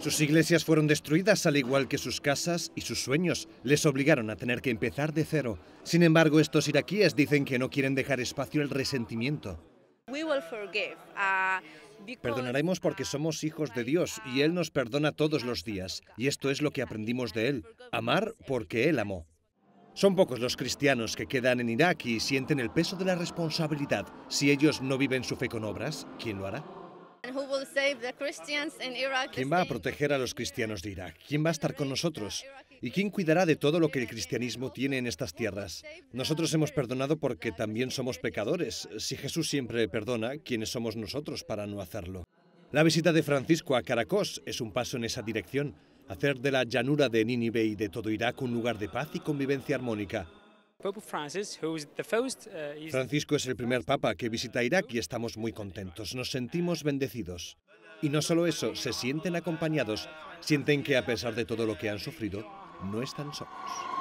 Sus iglesias fueron destruidas al igual que sus casas y sus sueños. Les obligaron a tener que empezar de cero. Sin embargo, estos iraquíes dicen que no quieren dejar espacio al resentimiento. Uh, Perdonaremos porque somos hijos de Dios y Él nos perdona todos los días. Y esto es lo que aprendimos de Él, amar porque Él amó. Son pocos los cristianos que quedan en Irak y sienten el peso de la responsabilidad. Si ellos no viven su fe con obras, ¿quién lo hará? ¿Quién va a proteger a los cristianos de Irak? ¿Quién va a estar con nosotros? ¿Y quién cuidará de todo lo que el cristianismo tiene en estas tierras? Nosotros hemos perdonado porque también somos pecadores. Si Jesús siempre perdona, ¿quiénes somos nosotros para no hacerlo? La visita de Francisco a Caracos es un paso en esa dirección, hacer de la llanura de Nínive y de todo Irak un lugar de paz y convivencia armónica. Uh, Francisco es el primer papa que visita Irak y estamos muy contentos, nos sentimos bendecidos. Y no solo eso, se sienten acompañados, sienten que a pesar de todo lo que han sufrido, no están solos.